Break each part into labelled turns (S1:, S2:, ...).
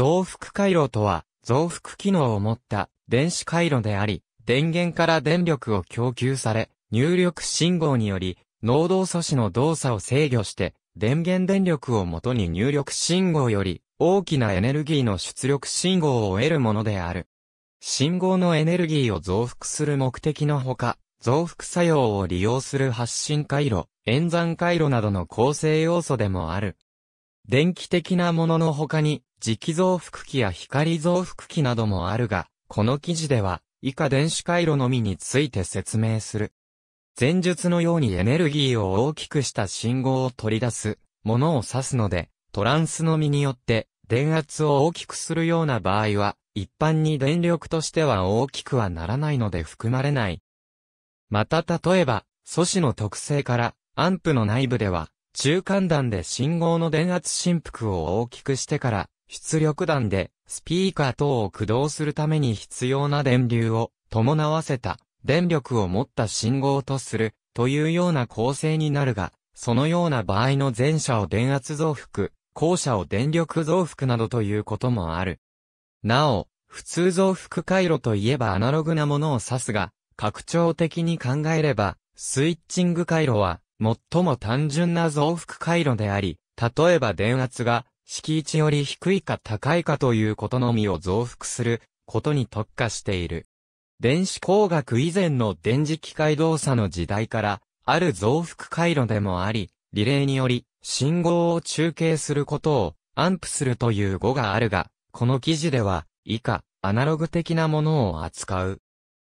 S1: 増幅回路とは、増幅機能を持った電子回路であり、電源から電力を供給され、入力信号により、能動素子の動作を制御して、電源電力をもとに入力信号より大きなエネルギーの出力信号を得るものである。信号のエネルギーを増幅する目的のほか、増幅作用を利用する発信回路、演算回路などの構成要素でもある。電気的なものの他に、磁気増幅器や光増幅器などもあるが、この記事では、以下電子回路のみについて説明する。前述のようにエネルギーを大きくした信号を取り出す、ものを指すので、トランスのみによって、電圧を大きくするような場合は、一般に電力としては大きくはならないので含まれない。また例えば、素子の特性から、アンプの内部では、中間段で信号の電圧振幅を大きくしてから、出力段でスピーカー等を駆動するために必要な電流を伴わせた電力を持った信号とするというような構成になるが、そのような場合の前者を電圧増幅、後者を電力増幅などということもある。なお、普通増幅回路といえばアナログなものを指すが、拡張的に考えれば、スイッチング回路は、最も単純な増幅回路であり、例えば電圧が敷値より低いか高いかということのみを増幅することに特化している。電子工学以前の電磁機械動作の時代から、ある増幅回路でもあり、リレーにより信号を中継することをアンプするという語があるが、この記事では以下アナログ的なものを扱う。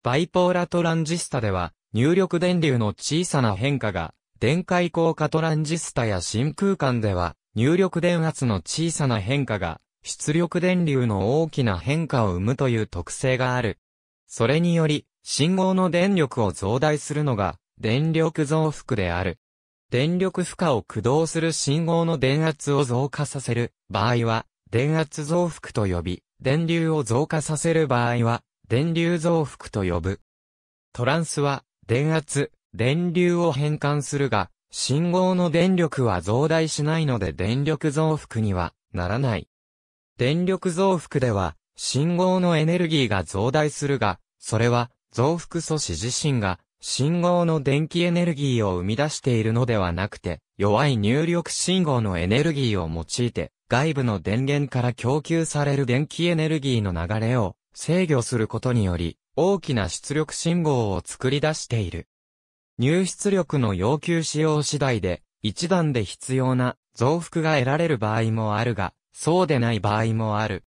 S1: バイポーラトランジスタでは入力電流の小さな変化が電解効果トランジスタや真空管では、入力電圧の小さな変化が、出力電流の大きな変化を生むという特性がある。それにより、信号の電力を増大するのが、電力増幅である。電力負荷を駆動する信号の電圧を増加させる場合は、電圧増幅と呼び、電流を増加させる場合は、電流増幅と呼ぶ。トランスは、電圧、電流を変換するが、信号の電力は増大しないので電力増幅にはならない。電力増幅では、信号のエネルギーが増大するが、それは増幅素子自身が信号の電気エネルギーを生み出しているのではなくて、弱い入力信号のエネルギーを用いて、外部の電源から供給される電気エネルギーの流れを制御することにより、大きな出力信号を作り出している。入出力の要求仕様次第で、一段で必要な増幅が得られる場合もあるが、そうでない場合もある。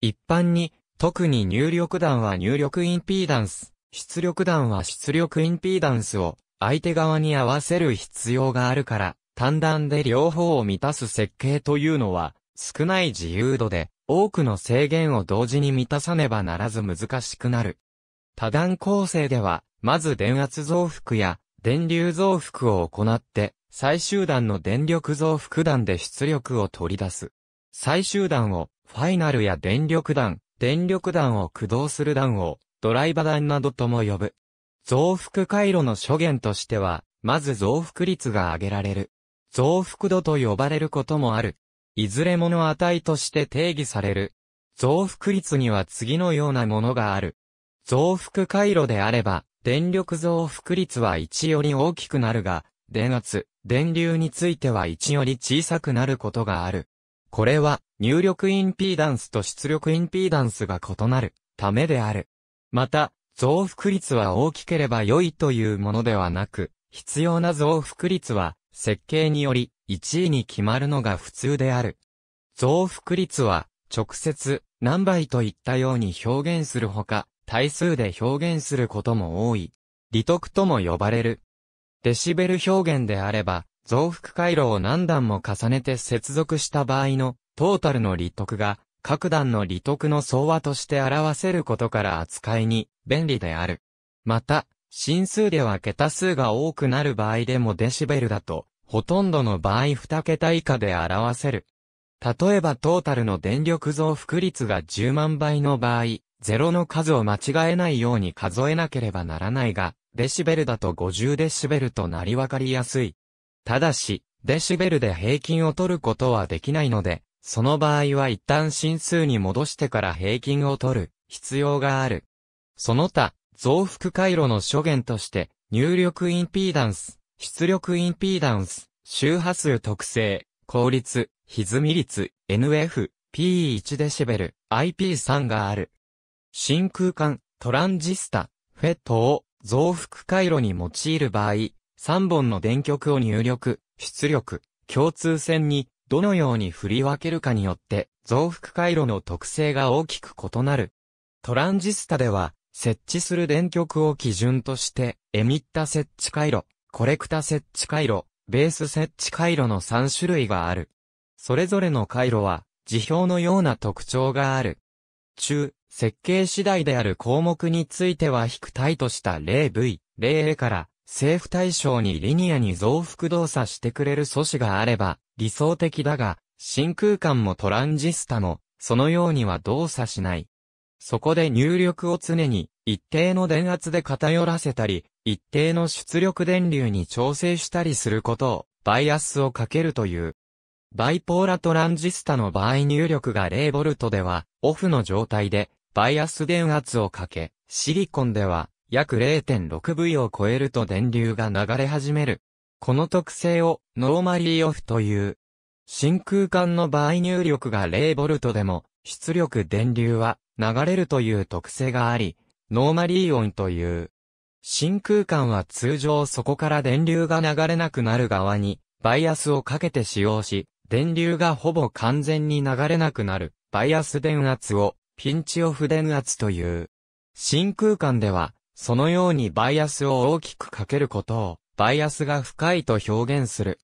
S1: 一般に、特に入力弾は入力インピーダンス、出力段は出力インピーダンスを相手側に合わせる必要があるから、単段で両方を満たす設計というのは、少ない自由度で、多くの制限を同時に満たさねばならず難しくなる。多段構成では、まず電圧増幅や電流増幅を行って、最終段の電力増幅段で出力を取り出す。最終段を、ファイナルや電力段、電力段を駆動する段を、ドライバ段などとも呼ぶ。増幅回路の諸元としては、まず増幅率が挙げられる。増幅度と呼ばれることもある。いずれもの値として定義される。増幅率には次のようなものがある。増幅回路であれば、電力増幅率は1より大きくなるが、電圧、電流については1より小さくなることがある。これは入力インピーダンスと出力インピーダンスが異なるためである。また、増幅率は大きければ良いというものではなく、必要な増幅率は設計により1位に決まるのが普通である。増幅率は直接何倍といったように表現するほか、対数で表現することも多い。利得とも呼ばれる。デシベル表現であれば、増幅回路を何段も重ねて接続した場合のトータルの利得が各段の利得の総和として表せることから扱いに便利である。また、真数では桁数が多くなる場合でもデシベルだと、ほとんどの場合2桁以下で表せる。例えばトータルの電力増幅率が10万倍の場合、ゼロの数を間違えないように数えなければならないが、デシベルだと50デシベルとなりわかりやすい。ただし、デシベルで平均を取ることはできないので、その場合は一旦真数に戻してから平均を取る必要がある。その他、増幅回路の諸元として、入力インピーダンス、出力インピーダンス、周波数特性、効率、歪み率、NF、P1 デシベル、IP3 がある。真空管、トランジスタ、フェットを増幅回路に用いる場合、3本の電極を入力、出力、共通線にどのように振り分けるかによって増幅回路の特性が大きく異なる。トランジスタでは設置する電極を基準としてエミッタ設置回路、コレクタ設置回路、ベース設置回路の3種類がある。それぞれの回路は辞表のような特徴がある。中、設計次第である項目については非対とした例 V、例 A から政府対象にリニアに増幅動作してくれる素子があれば理想的だが、真空管もトランジスタもそのようには動作しない。そこで入力を常に一定の電圧で偏らせたり、一定の出力電流に調整したりすることをバイアスをかけるという。バイポーラトランジスタの場合入力が 0V では、オフの状態で、バイアス電圧をかけ、シリコンでは、約 0.6V を超えると電流が流れ始める。この特性を、ノーマリーオフという。真空管の場合入力が 0V でも、出力電流は、流れるという特性があり、ノーマリーオンという。真空管は通常そこから電流が流れなくなる側に、バイアスをかけて使用し、電流がほぼ完全に流れなくなる、バイアス電圧を、ピンチオフ電圧という。真空間では、そのようにバイアスを大きくかけることを、バイアスが深いと表現する。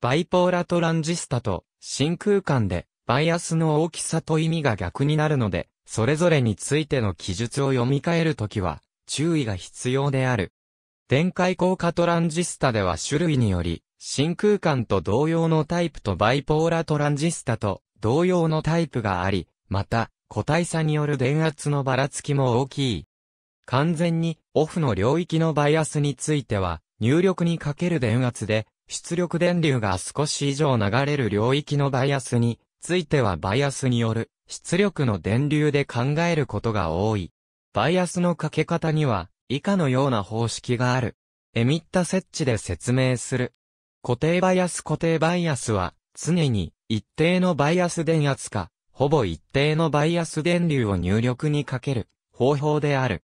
S1: バイポーラトランジスタと、真空間で、バイアスの大きさと意味が逆になるので、それぞれについての記述を読み替えるときは、注意が必要である。電解効果トランジスタでは種類により、真空管と同様のタイプとバイポーラトランジスタと同様のタイプがあり、また、個体差による電圧のばらつきも大きい。完全にオフの領域のバイアスについては、入力にかける電圧で、出力電流が少し以上流れる領域のバイアスについてはバイアスによる出力の電流で考えることが多い。バイアスのかけ方には以下のような方式がある。エミッタ設置で説明する。固定バイアス固定バイアスは、常に一定のバイアス電圧か、ほぼ一定のバイアス電流を入力にかける方法である。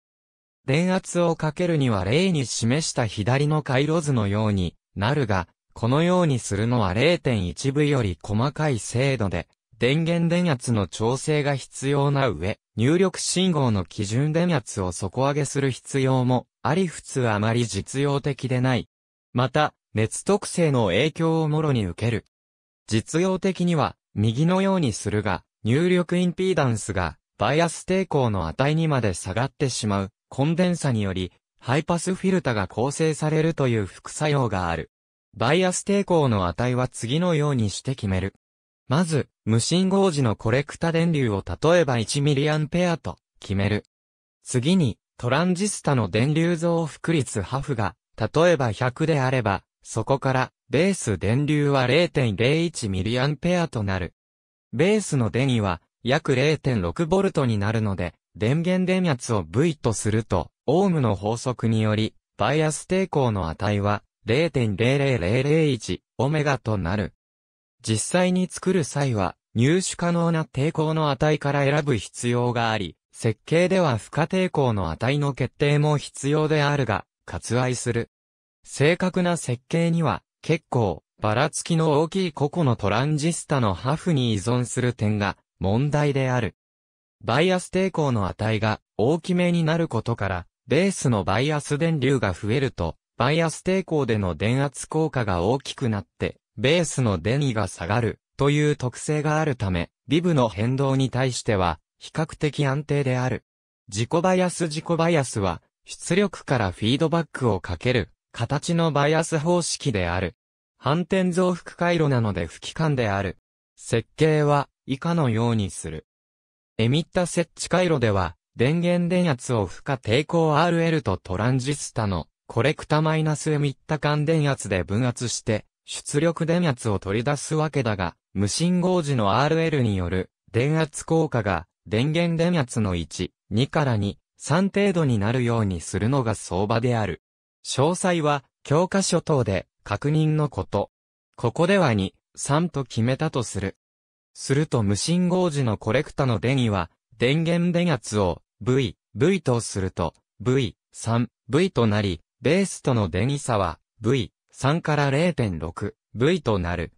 S1: 電圧をかけるには例に示した左の回路図のようになるが、このようにするのは 0.1V より細かい精度で、電源電圧の調整が必要な上、入力信号の基準電圧を底上げする必要もあり普通あまり実用的でない。また、熱特性の影響をもろに受ける。実用的には、右のようにするが、入力インピーダンスが、バイアス抵抗の値にまで下がってしまう、コンデンサにより、ハイパスフィルタが構成されるという副作用がある。バイアス抵抗の値は次のようにして決める。まず、無信号時のコレクタ電流を例えば 1mA と決める。次に、トランジスタの電流増幅率ハフが、例えば100であれば、そこから、ベース電流は 0.01mA となる。ベースの電位は、約 0.6V になるので、電源電圧を V とすると、オームの法則により、バイアス抵抗の値は0.00001オメガとなる。実際に作る際は、入手可能な抵抗の値から選ぶ必要があり、設計では負荷抵抗の値の決定も必要であるが、割愛する。正確な設計には、結構、ばらつきの大きい個々のトランジスタのハフに依存する点が、問題である。バイアス抵抗の値が大きめになることから、ベースのバイアス電流が増えると、バイアス抵抗での電圧効果が大きくなって、ベースの電位が下がる、という特性があるため、ビブの変動に対しては、比較的安定である。自己バイアス自己バイアスは、出力からフィードバックをかける形のバイアス方式である。反転増幅回路なので不機関である。設計は以下のようにする。エミッタ設置回路では、電源電圧を負荷抵抗 RL とトランジスタのコレクタマイナスエミッタ間電圧で分圧して、出力電圧を取り出すわけだが、無信号時の RL による電圧効果が電源電圧の1、2から2、3程度になるようにするのが相場である。詳細は教科書等で確認のこと。ここでは2、3と決めたとする。すると無信号時のコレクタの電位は、電源電圧を V、V とすると V、3、V となり、ベースとの電位差は V、3から0.6、V となる。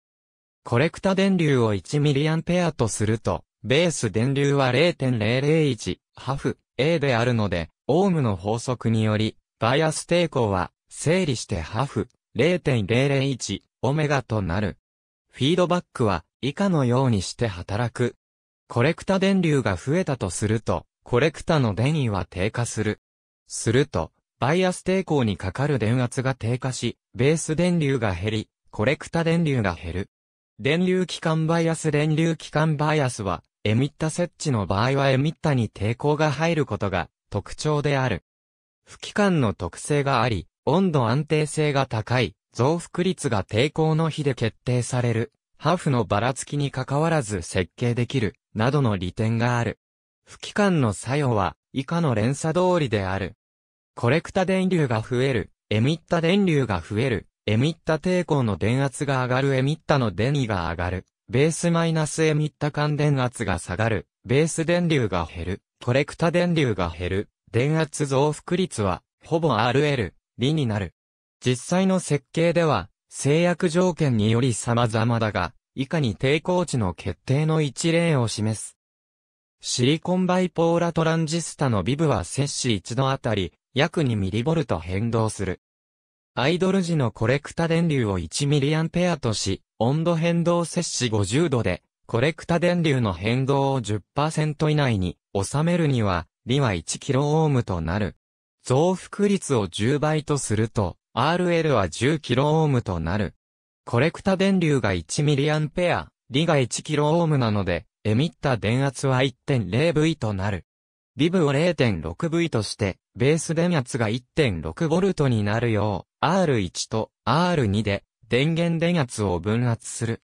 S1: コレクタ電流を 1mA とすると、ベース電流は0.001、ハフ、A であるので、オームの法則により、バイアス抵抗は、整理してハフ、0.001、オメガとなる。フィードバックは、以下のようにして働く。コレクタ電流が増えたとすると、コレクタの電位は低下する。すると、バイアス抵抗にかかる電圧が低下し、ベース電流が減り、コレクタ電流が減る。電流機関バイアス電流機関バイアスは、エミッタ設置の場合はエミッタに抵抗が入ることが特徴である。不機管の特性があり、温度安定性が高い、増幅率が抵抗の比で決定される、ハフのばらつきに関わらず設計できる、などの利点がある。不機管の作用は、以下の連鎖通りである。コレクタ電流が増える、エミッタ電流が増える、エミッタ抵抗の電圧が上がる、エミッタの電位が上がる、ベースマイナスエミッタ間電圧が下がる、ベース電流が減る、コレクタ電流が減る、電圧増幅率は、ほぼ RL、理になる。実際の設計では、制約条件により様々だが、以下に抵抗値の決定の一例を示す。シリコンバイポーラトランジスタのビブは摂氏1度あたり、約 2mV 変動する。アイドル時のコレクタ電流を 1mA とし、温度変動摂氏50度で、コレクタ電流の変動を10%以内に収めるには、利は 1kΩ となる。増幅率を10倍とすると、RL は 10kΩ となる。コレクタ電流が 1mA、利が 1kΩ なので、エミッタ電圧は 1.0V となる。ビブを 0.6V として、ベース電圧が 1.6V になるよう、R1 と R2 で電源電圧を分圧する。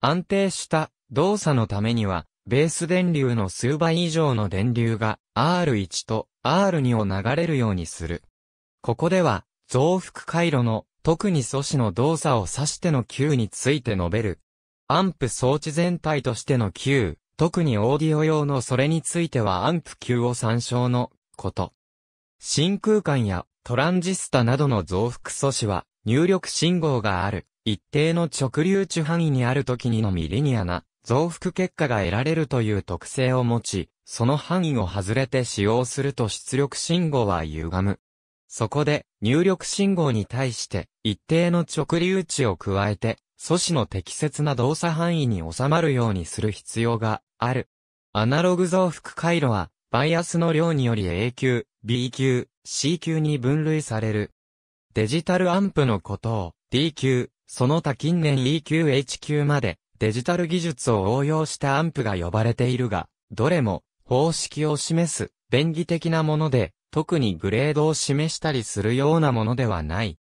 S1: 安定した動作のためには、ベース電流の数倍以上の電流が R1 と R2 を流れるようにする。ここでは、増幅回路の特に素子の動作を指しての Q について述べる。アンプ装置全体としての Q、特にオーディオ用のそれについてはアンプ Q を参照のこと。真空管やトランジスタなどの増幅素子は入力信号がある一定の直流値範囲にある時にのみリニアな増幅結果が得られるという特性を持ち、その範囲を外れて使用すると出力信号は歪む。そこで、入力信号に対して、一定の直流値を加えて、素子の適切な動作範囲に収まるようにする必要がある。アナログ増幅回路は、バイアスの量により A 級、B 級、C 級に分類される。デジタルアンプのことを D 級、その他近年 E 級 H 級までデジタル技術を応用したアンプが呼ばれているが、どれも方式を示す便宜的なもので、特にグレードを示したりするようなものではない。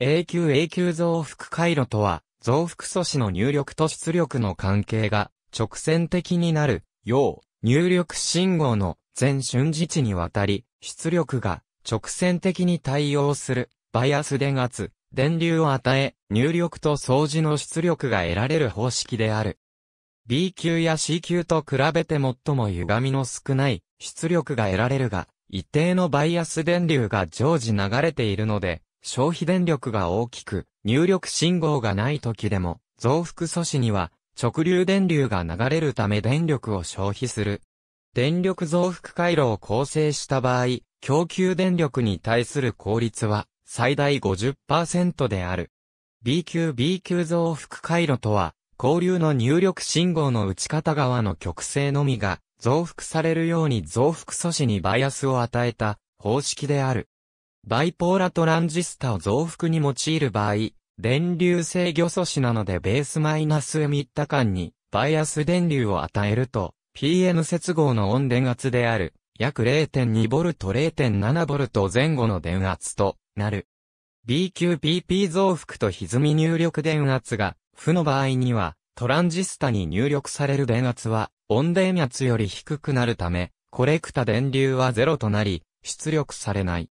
S1: 永久永久増幅回路とは、増幅素子の入力と出力の関係が直線的になるよう、入力信号の全瞬時値にわたり、出力が直線的に対応するバイアス電圧電流を与え、入力と掃除の出力が得られる方式である。B 級や C 級と比べて最も歪みの少ない出力が得られるが、一定のバイアス電流が常時流れているので、消費電力が大きく、入力信号がない時でも、増幅素子には直流電流が流れるため電力を消費する。電力増幅回路を構成した場合、供給電力に対する効率は最大50%である。BQB 級増幅回路とは、交流の入力信号の打ち方側の極性のみが増幅されるように増幅素子にバイアスを与えた方式である。バイポーラトランジスタを増幅に用いる場合、電流制御素子なのでベースマイナス m 日間にバイアス電流を与えると、PN 接合の温電圧である、約 0.2V、0.7V 前後の電圧と、なる。BQPP 増幅と歪み入力電圧が、負の場合には、トランジスタに入力される電圧は、温電圧より低くなるため、コレクタ電流はゼロとなり、出力されない。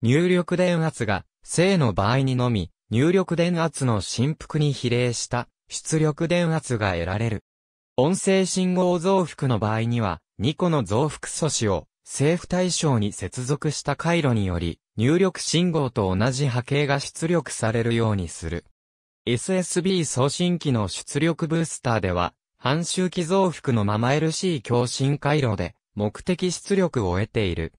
S1: 入力電圧が、正の場合にのみ、入力電圧の振幅に比例した、出力電圧が得られる。音声信号増幅の場合には、2個の増幅素子を、政府対象に接続した回路により、入力信号と同じ波形が出力されるようにする。SSB 送信機の出力ブースターでは、半周期増幅のまま LC 共振回路で目的出力を得ている。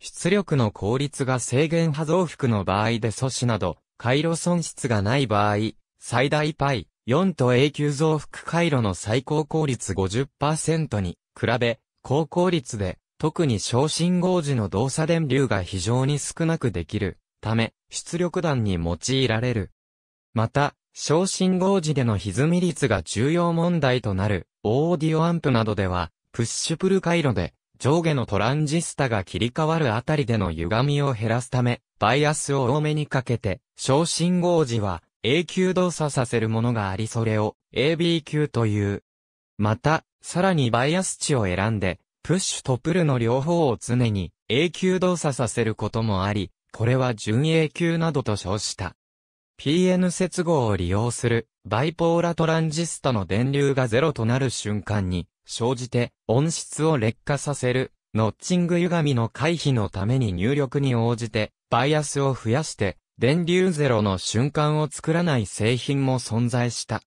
S1: 出力の効率が制限波増幅の場合で阻止など、回路損失がない場合、最大 π4 と永久増幅回路の最高効率50%に比べ、高効率で特に小信号時の動作電流が非常に少なくできるため、出力弾に用いられる。また、小信号時での歪み率が重要問題となる、オーディオアンプなどでは、プッシュプル回路で、上下のトランジスタが切り替わるあたりでの歪みを減らすため、バイアスを多めにかけて、小信号時は、A 久動作させるものがありそれを、AB 級という。また、さらにバイアス値を選んで、プッシュとプルの両方を常に永久動作させることもあり、これは準永久などと称した。PN 接合を利用するバイポーラトランジスタの電流がゼロとなる瞬間に生じて音質を劣化させるノッチング歪みの回避のために入力に応じてバイアスを増やして電流ゼロの瞬間を作らない製品も存在した。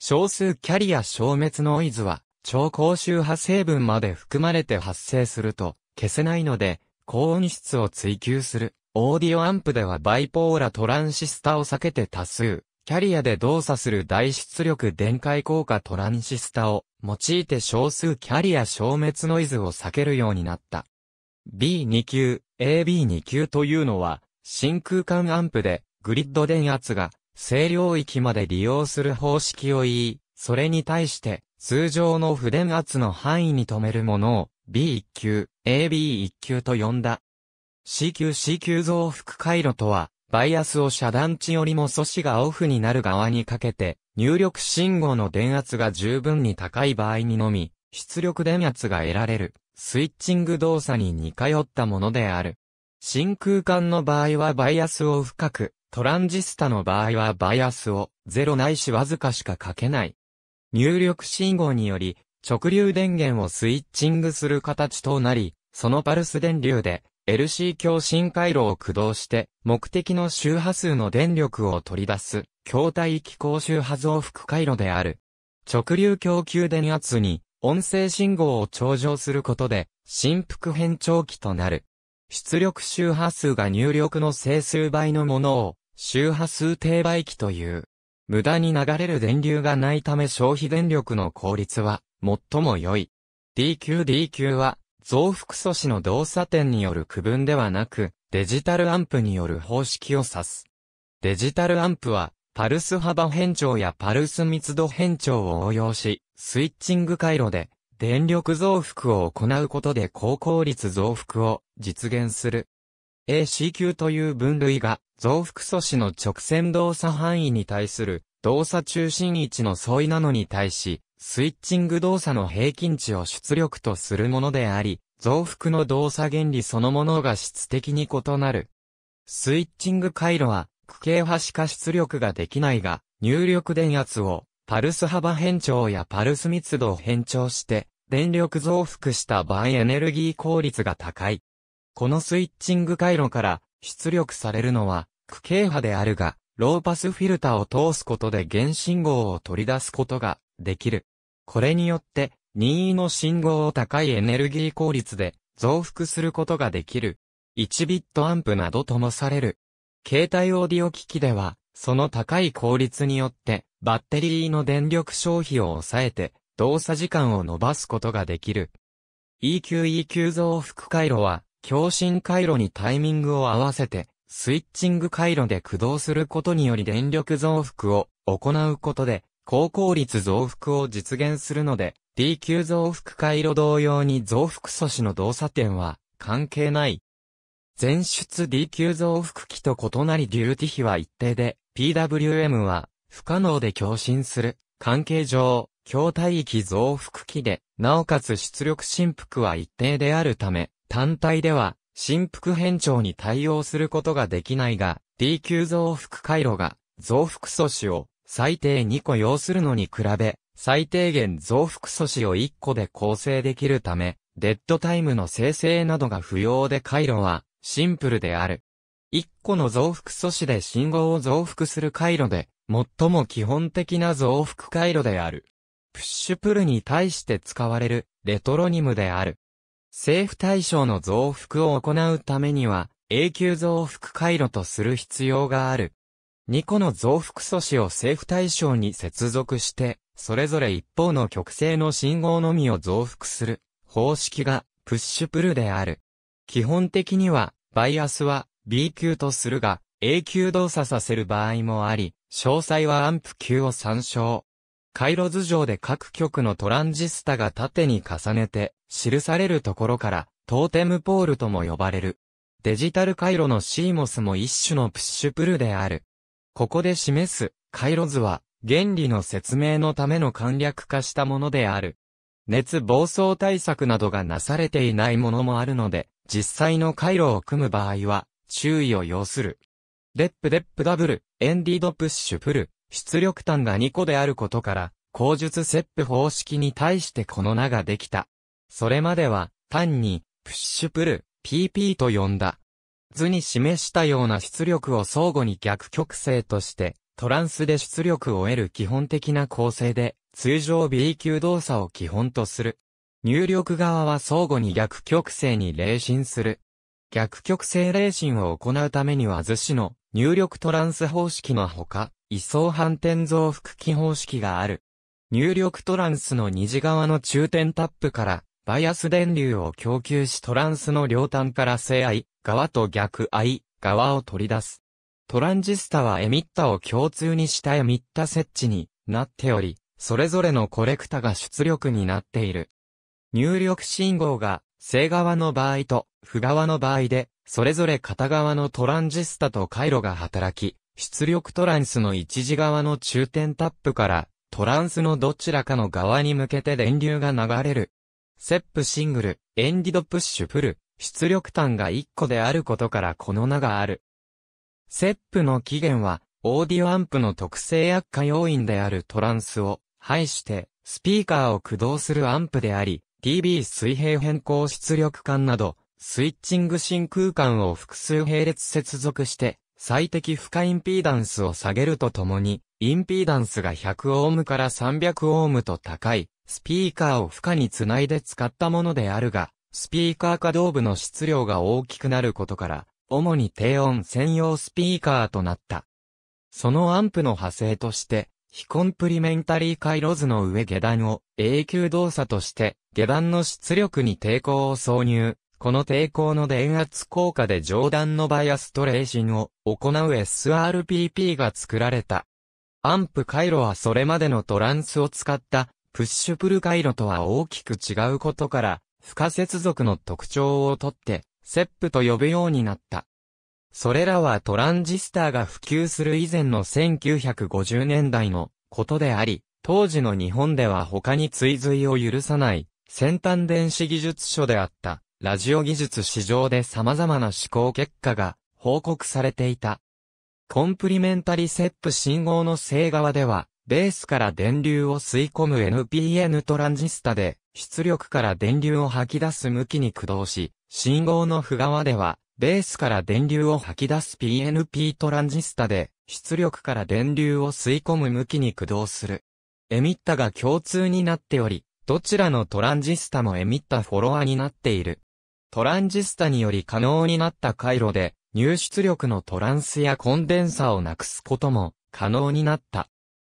S1: 少数キャリア消滅ノイズは超高周波成分まで含まれて発生すると消せないので、高音質を追求する。オーディオアンプではバイポーラトランシスタを避けて多数、キャリアで動作する大出力電解効果トランシスタを用いて少数キャリア消滅ノイズを避けるようになった。B2 級、AB2 級というのは、真空管アンプでグリッド電圧が静領域まで利用する方式を言い、それに対して通常の不電圧の範囲に止めるものを B1 級、AB1 級と呼んだ。C 級 C 級増幅回路とは、バイアスを遮断値よりも素子がオフになる側にかけて、入力信号の電圧が十分に高い場合にのみ、出力電圧が得られる、スイッチング動作に似通ったものである。真空管の場合はバイアスを深く、トランジスタの場合はバイアスをゼロないしわずかしかかけない。入力信号により、直流電源をスイッチングする形となり、そのパルス電流で LC 共振回路を駆動して、目的の周波数の電力を取り出す、筐体気候周波増幅回路である。直流供給電圧に、音声信号を頂上することで、振幅変調器となる。出力周波数が入力の整数倍のものを、周波数定倍器という。無駄に流れる電流がないため消費電力の効率は最も良い。DQDQ は増幅素子の動作点による区分ではなくデジタルアンプによる方式を指す。デジタルアンプはパルス幅変調やパルス密度変調を応用しスイッチング回路で電力増幅を行うことで高効率増幅を実現する AC 級という分類が、増幅素子の直線動作範囲に対する動作中心位置の相違なのに対し、スイッチング動作の平均値を出力とするものであり、増幅の動作原理そのものが質的に異なる。スイッチング回路は、区形波しか出力ができないが、入力電圧を、パルス幅変調やパルス密度を変調して、電力増幅した場合エネルギー効率が高い。このスイッチング回路から出力されるのは、区形波であるが、ローパスフィルターを通すことで原信号を取り出すことができる。これによって、任意の信号を高いエネルギー効率で増幅することができる。1ビットアンプなどともされる。携帯オーディオ機器では、その高い効率によって、バッテリーの電力消費を抑えて、動作時間を伸ばすことができる。EQE q 増幅回路は、共振回路にタイミングを合わせて、スイッチング回路で駆動することにより電力増幅を行うことで、高効率増幅を実現するので、DQ 増幅回路同様に増幅素子の動作点は関係ない。前出 DQ 増幅器と異なりデューティ比は一定で、PWM は不可能で共振する。関係上、強体域増幅器で、なおかつ出力振幅は一定であるため、単体では、振幅変調に対応することができないが、D 級増幅回路が、増幅素子を最低2個要するのに比べ、最低限増幅素子を1個で構成できるため、デッドタイムの生成などが不要で回路はシンプルである。1個の増幅素子で信号を増幅する回路で、最も基本的な増幅回路である。プッシュプルに対して使われるレトロニムである。政府対象の増幅を行うためには、永久増幅回路とする必要がある。2個の増幅素子を政府対象に接続して、それぞれ一方の極性の信号のみを増幅する方式がプッシュプルである。基本的には、バイアスは B 級とするが、A 級動作させる場合もあり、詳細はアンプ級を参照。回路図上で各局のトランジスタが縦に重ねて、記されるところから、トーテムポールとも呼ばれる。デジタル回路の CMOS も一種のプッシュプルである。ここで示す、回路図は、原理の説明のための簡略化したものである。熱暴走対策などがなされていないものもあるので、実際の回路を組む場合は、注意を要する。デップデップダブル、エンディドプッシュプル、出力端が2個であることから、口述セップ方式に対してこの名ができた。それまでは、単に、プッシュプル、PP と呼んだ。図に示したような出力を相互に逆曲線として、トランスで出力を得る基本的な構成で、通常 B 級動作を基本とする。入力側は相互に逆曲線に霊心する。逆曲線霊心を行うためには図紙の入力トランス方式のほか、位相反転増幅器方式がある。入力トランスの虹側の中点タップから、バイアス電流を供給しトランスの両端から正愛、側と逆愛、側を取り出す。トランジスタはエミッタを共通にしたエミッタ設置になっており、それぞれのコレクタが出力になっている。入力信号が正側の場合と負側の場合で、それぞれ片側のトランジスタと回路が働き、出力トランスの一時側の中点タップからトランスのどちらかの側に向けて電流が流れる。セップシングル、エンディドプッシュプル、出力端が1個であることからこの名がある。セップの起源は、オーディオアンプの特性悪化要因であるトランスを排して、スピーカーを駆動するアンプであり、TB 水平変更出力管など、スイッチング真空管を複数並列接続して、最適負荷インピーダンスを下げるとともに、インピーダンスが100オームから300オームと高い、スピーカーを負荷につないで使ったものであるが、スピーカー稼働部の質量が大きくなることから、主に低音専用スピーカーとなった。そのアンプの派生として、非コンプリメンタリー回路図の上下段を永久動作として、下段の出力に抵抗を挿入、この抵抗の電圧効果で上段のバイアストレーシンを行う SRPP が作られた。アンプ回路はそれまでのトランスを使ったプッシュプル回路とは大きく違うことから、不可接続の特徴をとって、セップと呼ぶようになった。それらはトランジスターが普及する以前の1950年代のことであり、当時の日本では他に追随を許さない先端電子技術書であった。ラジオ技術市場で様々な試行結果が報告されていた。コンプリメンタリセップ信号の正側では、ベースから電流を吸い込む NPN トランジスタで、出力から電流を吐き出す向きに駆動し、信号の負側では、ベースから電流を吐き出す PNP トランジスタで、出力から電流を吸い込む向きに駆動する。エミッタが共通になっており、どちらのトランジスタもエミッタフォロワーになっている。トランジスタにより可能になった回路で、入出力のトランスやコンデンサをなくすことも可能になった。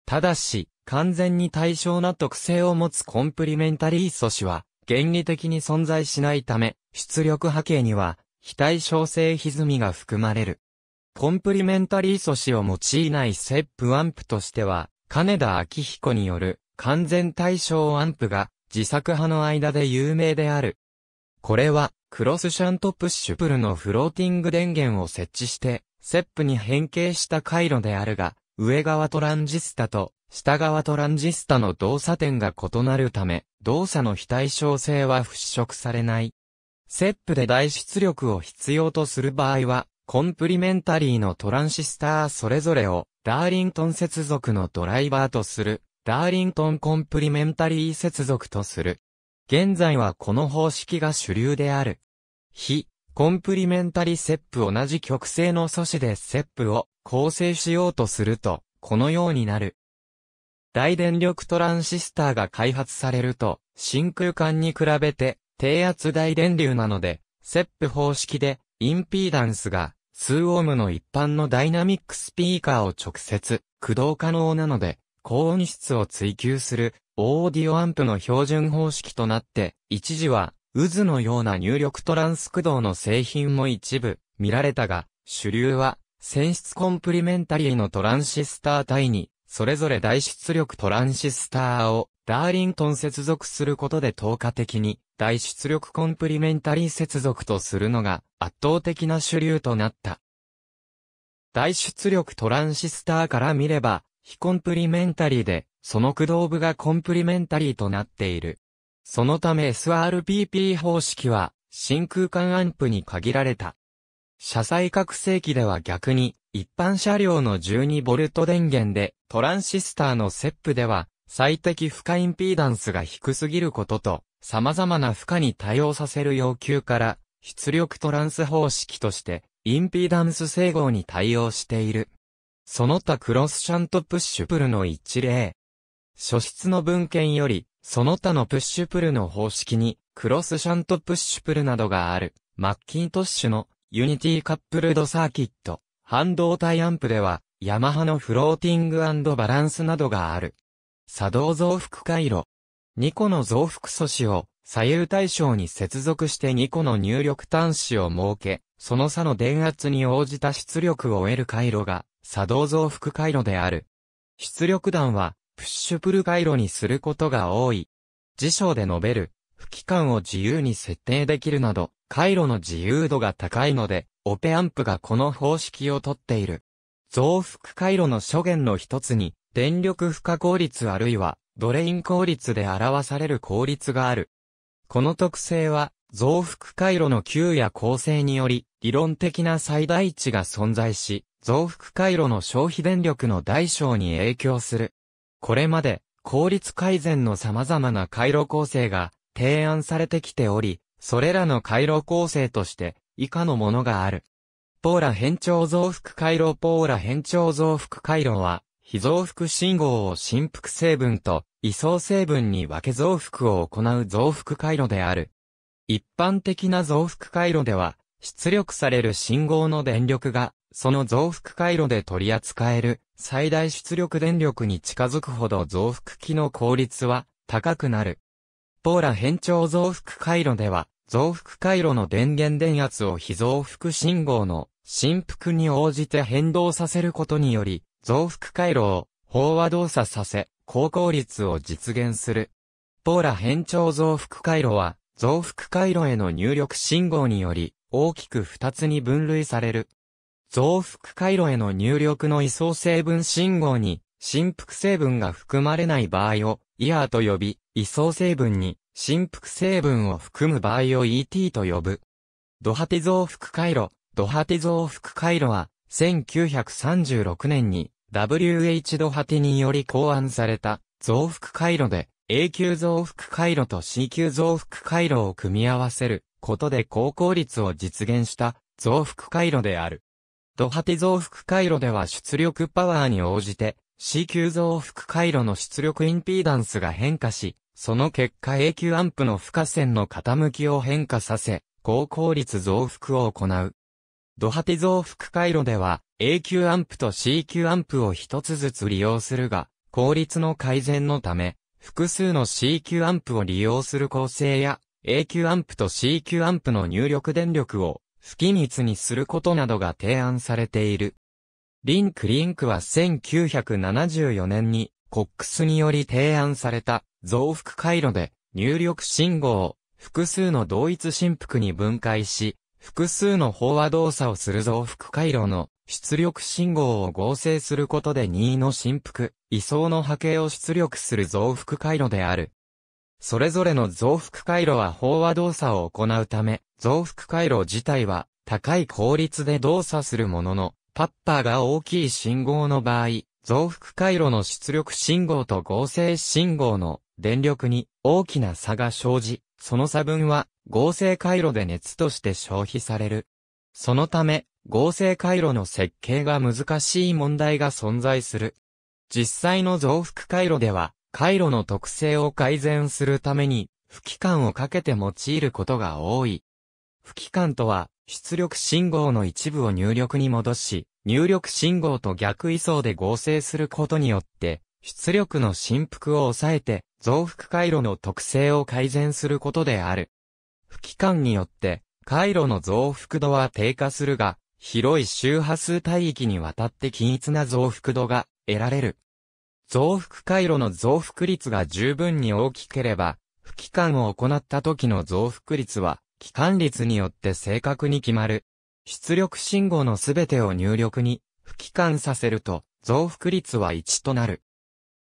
S1: ただし、完全に対称な特性を持つコンプリメンタリー素子は、原理的に存在しないため、出力波形には、非対称性歪みが含まれる。コンプリメンタリー素子を用いないセップアンプとしては、金田明彦による完全対称アンプが自作派の間で有名である。これはクロスシャントプッシュプルのフローティング電源を設置して、セップに変形した回路であるが、上側トランジスタと下側トランジスタの動作点が異なるため、動作の非対称性は払拭されない。セップで大出力を必要とする場合は、コンプリメンタリーのトランシスターそれぞれをダーリントン接続のドライバーとする、ダーリントンコンプリメンタリー接続とする。現在はこの方式が主流である。非、コンプリメンタリセップ同じ極性の素子でセップを構成しようとすると、このようになる。大電力トランシスターが開発されると、真空管に比べて低圧大電流なので、セップ方式でインピーダンスが数オームの一般のダイナミックスピーカーを直接駆動可能なので、高音質を追求するオーディオアンプの標準方式となって、一時は渦のような入力トランス駆動の製品も一部見られたが、主流は、選出コンプリメンタリーのトランシスター体に、それぞれ大出力トランシスターをダーリントン接続することで透過的に大出力コンプリメンタリー接続とするのが圧倒的な主流となった。大出力トランシスターから見れば、非コンプリメンタリーで、その駆動部がコンプリメンタリーとなっている。そのため SRPP 方式は、真空管アンプに限られた。車載拡声器では逆に、一般車両の 12V 電源で、トランシスターのセップでは、最適負荷インピーダンスが低すぎることと、様々な負荷に対応させる要求から、出力トランス方式として、インピーダンス整合に対応している。その他クロスシャントプッシュプルの一例。書室の文献より、その他のプッシュプルの方式に、クロスシャントプッシュプルなどがある、マッキントッシュのユニティカップルドサーキット、半導体アンプでは、ヤマハのフローティングバランスなどがある。作動増幅回路。2個の増幅素子を左右対称に接続して2個の入力端子を設け、その差の電圧に応じた出力を得る回路が作動増幅回路である。出力弾はプッシュプル回路にすることが多い。辞書で述べる、不機関を自由に設定できるなど、回路の自由度が高いので、オペアンプがこの方式をとっている。増幅回路の諸元の一つに、電力負荷効率あるいは、ドレイン効率で表される効率がある。この特性は、増幅回路の Q や構成により、理論的な最大値が存在し、増幅回路の消費電力の大小に影響する。これまで効率改善の様々な回路構成が提案されてきており、それらの回路構成として以下のものがある。ポーラ変調増幅回路ポーラ変調増幅回路は、非増幅信号を振幅成分と位相成分に分け増幅を行う増幅回路である。一般的な増幅回路では、出力される信号の電力が、その増幅回路で取り扱える最大出力電力に近づくほど増幅器の効率は高くなる。ポーラ変調増幅回路では、増幅回路の電源電圧を非増幅信号の振幅に応じて変動させることにより、増幅回路を飽和動作させ、高効率を実現する。ポーラ変調増幅回路は、増幅回路への入力信号により、大きく2つに分類される。増幅回路への入力の位相成分信号に、振幅成分が含まれない場合を、イヤーと呼び、位相成分に、振幅成分を含む場合を ET と呼ぶ。ドハテ増幅回路、ドハテ増幅回路は、1936年に WH ドハテにより考案された増幅回路で A 級増幅回路と C 級増幅回路を組み合わせることで高効率を実現した増幅回路である。ドハテ増幅回路では出力パワーに応じて C 級増幅回路の出力インピーダンスが変化し、その結果 A 級アンプの負荷線の傾きを変化させ、高効率増幅を行う。ドハテ増幅回路では A 級アンプと C 級アンプを一つずつ利用するが、効率の改善のため、複数の C 級アンプを利用する構成や、A 級アンプと C 級アンプの入力電力をき密にすることなどが提案されている。リンクリンクは1974年にコックスにより提案された増幅回路で入力信号を複数の同一振幅に分解し、複数の飽和動作をする増幅回路の出力信号を合成することで任意の振幅、位相の波形を出力する増幅回路である。それぞれの増幅回路は飽和動作を行うため、増幅回路自体は高い効率で動作するものの、パッパーが大きい信号の場合、増幅回路の出力信号と合成信号の電力に大きな差が生じ、その差分は合成回路で熱として消費される。そのため、合成回路の設計が難しい問題が存在する。実際の増幅回路では、回路の特性を改善するために、不機感をかけて用いることが多い。不機感とは、出力信号の一部を入力に戻し、入力信号と逆位相で合成することによって、出力の振幅を抑えて、増幅回路の特性を改善することである。不機感によって、回路の増幅度は低下するが、広い周波数帯域にわたって均一な増幅度が得られる。増幅回路の増幅率が十分に大きければ、不機関を行った時の増幅率は、機関率によって正確に決まる。出力信号のすべてを入力に、不機関させると、増幅率は1となる。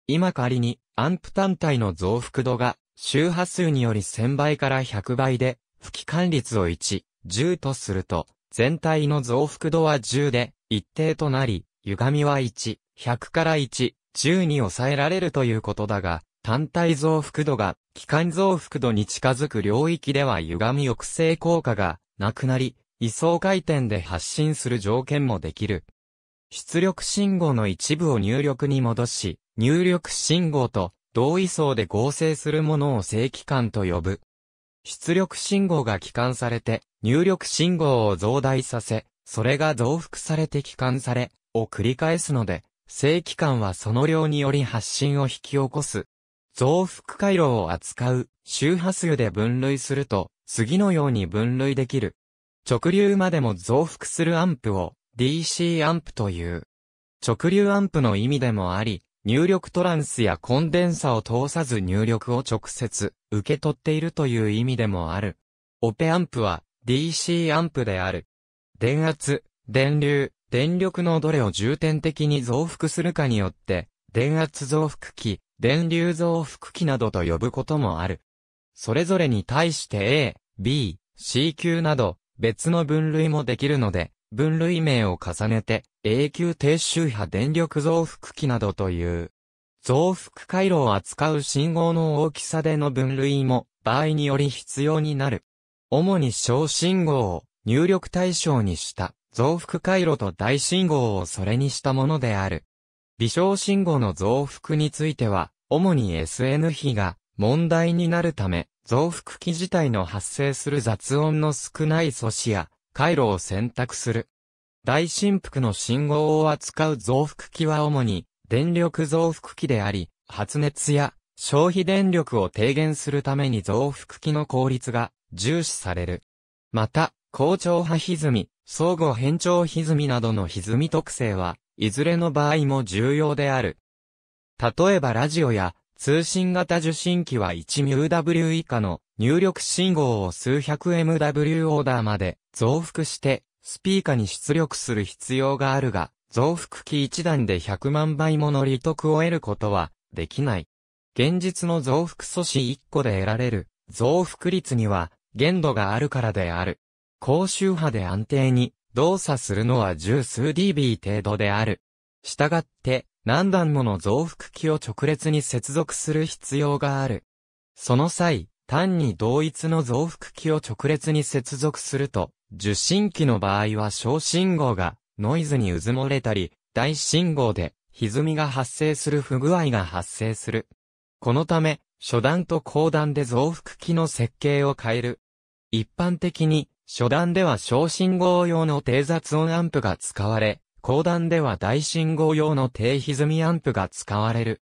S1: 今仮に、アンプ単体の増幅度が、周波数により1000倍から100倍で、不機関率を1、10とすると、全体の増幅度は10で、一定となり、歪みは1、100から1、宙に抑えられるということだが、単体増幅度が、機関増幅度に近づく領域では歪み抑制効果がなくなり、位相回転で発信する条件もできる。出力信号の一部を入力に戻し、入力信号と同位相で合成するものを正規関と呼ぶ。出力信号が帰還されて、入力信号を増大させ、それが増幅されて帰還され、を繰り返すので、正規管はその量により発信を引き起こす。増幅回路を扱う周波数で分類すると、次のように分類できる。直流までも増幅するアンプを DC アンプという。直流アンプの意味でもあり、入力トランスやコンデンサを通さず入力を直接受け取っているという意味でもある。オペアンプは DC アンプである。電圧、電流、電力のどれを重点的に増幅するかによって、電圧増幅器、電流増幅器などと呼ぶこともある。それぞれに対して A、B、C 級など別の分類もできるので、分類名を重ねて A 級低周波電力増幅器などという。増幅回路を扱う信号の大きさでの分類も場合により必要になる。主に小信号を入力対象にした増幅回路と大信号をそれにしたものである。微小信号の増幅については、主に SN 比が問題になるため、増幅器自体の発生する雑音の少ない素子や回路を選択する。大振幅の信号を扱う増幅器は主に電力増幅器であり、発熱や消費電力を低減するために増幅器の効率が重視される。また、高調波歪み、相互変調歪みなどの歪み特性は、いずれの場合も重要である。例えばラジオや通信型受信機は 1μW 以下の入力信号を数百 MW オーダーまで増幅してスピーカーに出力する必要があるが、増幅器一段で100万倍もの利得を得ることはできない。現実の増幅素子1個で得られる増幅率には限度があるからである。高周波で安定に動作するのは十数 dB 程度である。したがって、何段もの増幅器を直列に接続する必要がある。その際、単に同一の増幅器を直列に接続すると、受信機の場合は小信号がノイズに渦漏もれたり、大信号で歪みが発生する不具合が発生する。このため、初段と後段で増幅器の設計を変える。一般的に初段では小信号用の低雑音アンプが使われ、後段では大信号用の低歪みアンプが使われる。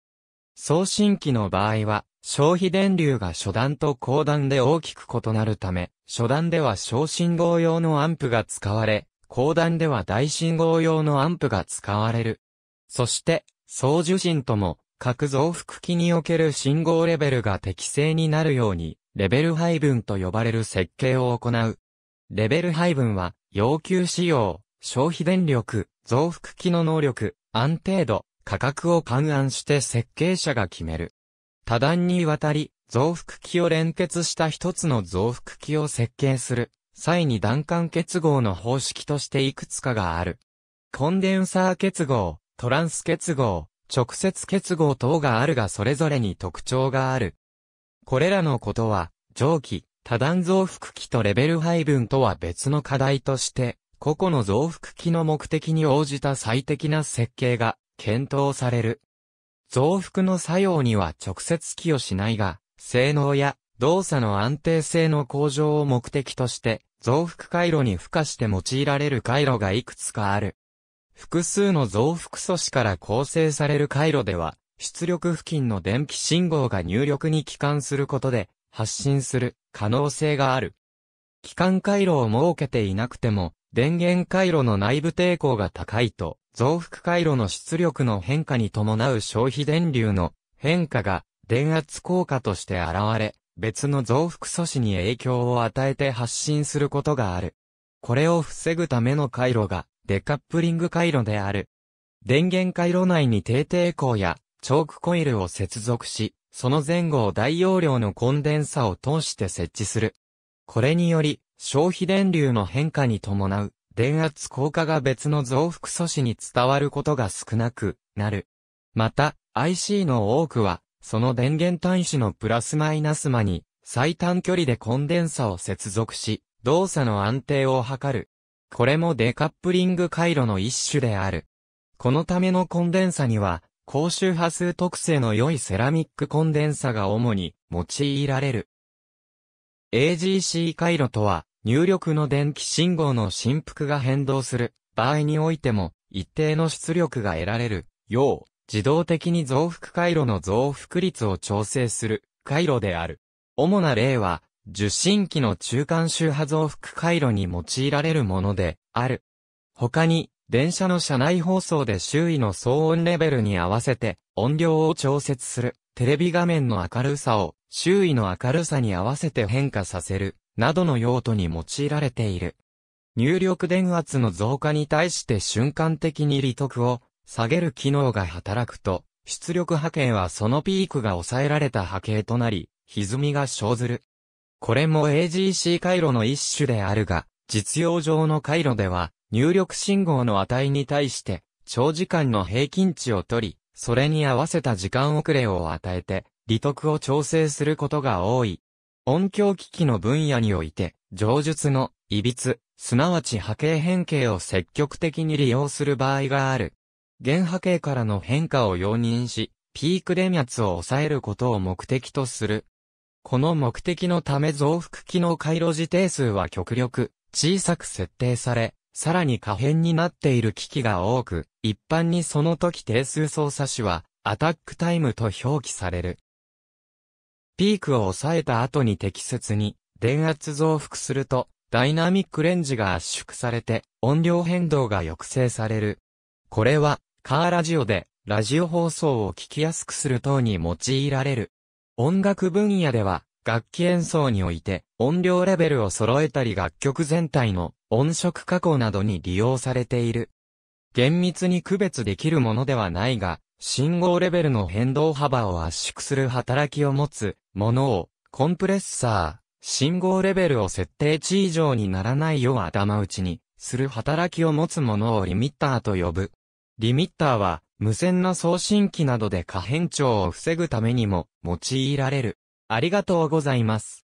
S1: 送信機の場合は、消費電流が初段と後段で大きく異なるため、初段では小信号用のアンプが使われ、後段では大信号用のアンプが使われる。そして、送受信とも、各増幅器における信号レベルが適正になるように、レベル配分と呼ばれる設計を行う。レベル配分は、要求仕様、消費電力、増幅機の能力、安定度、価格を勘案して設計者が決める。多段にわたり、増幅器を連結した一つの増幅器を設計する、際に段間結合の方式としていくつかがある。コンデンサー結合、トランス結合、直接結合等があるがそれぞれに特徴がある。これらのことは、蒸気、多段増幅器とレベル配分とは別の課題として、個々の増幅器の目的に応じた最適な設計が検討される。増幅の作用には直接寄与しないが、性能や動作の安定性の向上を目的として、増幅回路に付加して用いられる回路がいくつかある。複数の増幅素子から構成される回路では、出力付近の電気信号が入力に帰還することで、発信する可能性がある。機関回路を設けていなくても、電源回路の内部抵抗が高いと、増幅回路の出力の変化に伴う消費電流の変化が電圧効果として現れ、別の増幅素子に影響を与えて発信することがある。これを防ぐための回路がデカップリング回路である。電源回路内に低抵抗やチョークコイルを接続し、その前後を大容量のコンデンサを通して設置する。これにより、消費電流の変化に伴う、電圧効果が別の増幅素子に伝わることが少なくなる。また、IC の多くは、その電源端子のプラスマイナス間に、最短距離でコンデンサを接続し、動作の安定を図る。これもデカップリング回路の一種である。このためのコンデンサには、高周波数特性の良いセラミックコンデンサが主に用いられる。AGC 回路とは、入力の電気信号の振幅が変動する場合においても、一定の出力が得られるよう、自動的に増幅回路の増幅率を調整する回路である。主な例は、受信機の中間周波増幅回路に用いられるものである。他に、電車の車内放送で周囲の騒音レベルに合わせて音量を調節する、テレビ画面の明るさを周囲の明るさに合わせて変化させる、などの用途に用いられている。入力電圧の増加に対して瞬間的に利得を下げる機能が働くと、出力波形はそのピークが抑えられた波形となり、歪みが生ずる。これも AGC 回路の一種であるが、実用上の回路では、入力信号の値に対して、長時間の平均値を取り、それに合わせた時間遅れを与えて、利得を調整することが多い。音響機器の分野において、上述の、いびつ、すなわち波形変形を積極的に利用する場合がある。原波形からの変化を容認し、ピーク電圧を抑えることを目的とする。この目的のため増幅機能回路時定数は極力小さく設定され、さらに可変になっている機器が多く、一般にその時定数操作子は、アタックタイムと表記される。ピークを抑えた後に適切に電圧増幅すると、ダイナミックレンジが圧縮されて、音量変動が抑制される。これは、カーラジオで、ラジオ放送を聞きやすくする等に用いられる。音楽分野では、楽器演奏において音量レベルを揃えたり楽曲全体の音色加工などに利用されている。厳密に区別できるものではないが、信号レベルの変動幅を圧縮する働きを持つものをコンプレッサー、信号レベルを設定値以上にならないよう頭打ちにする働きを持つものをリミッターと呼ぶ。リミッターは無線の送信機などで可変調を防ぐためにも用いられる。ありがとうございます。